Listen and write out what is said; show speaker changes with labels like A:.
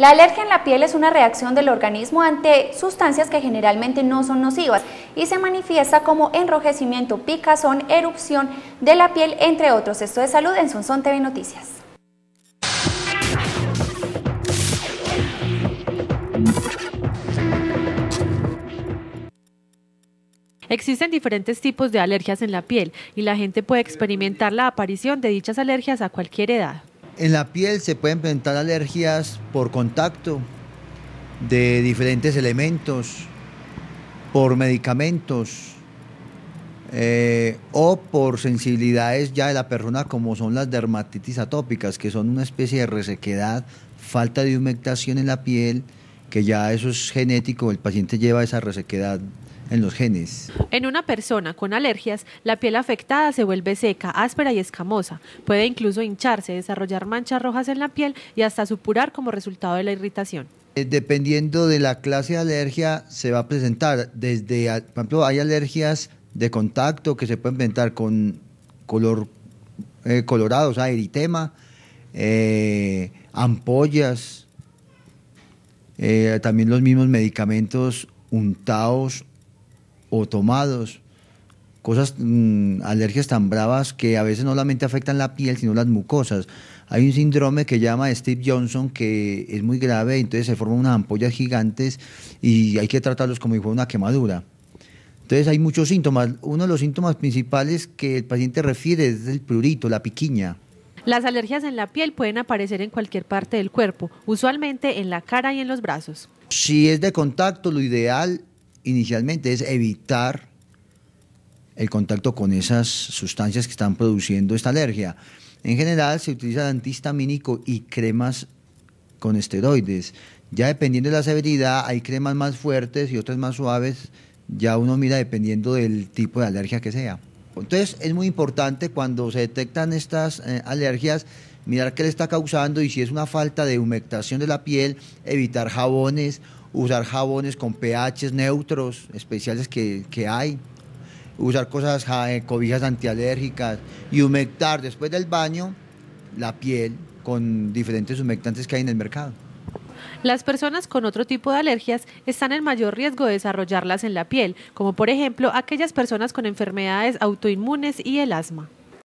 A: La alergia en la piel es una reacción del organismo ante sustancias que generalmente no son nocivas y se manifiesta como enrojecimiento, picazón, erupción de la piel, entre otros. Esto de salud en Sunson TV Noticias. Existen diferentes tipos de alergias en la piel y la gente puede experimentar la aparición de dichas alergias a cualquier edad
B: en la piel se pueden presentar alergias por contacto de diferentes elementos, por medicamentos eh, o por sensibilidades ya de la persona como son las dermatitis atópicas, que son una especie de resequedad, falta de humectación en la piel, que ya eso es genético, el paciente lleva esa resequedad en los genes.
A: En una persona con alergias, la piel afectada se vuelve seca, áspera y escamosa. Puede incluso hincharse, desarrollar manchas rojas en la piel y hasta supurar como resultado de la irritación.
B: Eh, dependiendo de la clase de alergia, se va a presentar desde, por ejemplo, hay alergias de contacto que se pueden presentar con color eh, colorado, o sea, eritema, eh, ampollas, también los mismos medicamentos untados o tomados, cosas, mm, alergias tan bravas que a veces no solamente afectan la piel, sino las mucosas. Hay un síndrome que llama Steve Johnson que es muy grave, entonces se forman unas ampollas gigantes y hay que tratarlos como si fuera una quemadura. Entonces hay muchos síntomas. Uno de los síntomas principales que el paciente refiere es el prurito, la piquiña.
A: Las alergias en la piel pueden aparecer en cualquier parte del cuerpo, usualmente en la cara y en los brazos.
B: Si es de contacto, lo ideal inicialmente es evitar el contacto con esas sustancias que están produciendo esta alergia. En general se utiliza antihistamínico y cremas con esteroides. Ya dependiendo de la severidad, hay cremas más fuertes y otras más suaves. Ya uno mira dependiendo del tipo de alergia que sea. Entonces es muy importante cuando se detectan estas eh, alergias mirar qué le está causando y si es una falta de humectación de la piel, evitar jabones usar jabones con pHs neutros especiales que, que hay, usar cosas, eh, cobijas antialérgicas y humectar después del baño la piel con diferentes humectantes que hay en el mercado.
A: Las personas con otro tipo de alergias están en mayor riesgo de desarrollarlas en la piel, como por ejemplo aquellas personas con enfermedades autoinmunes y el asma.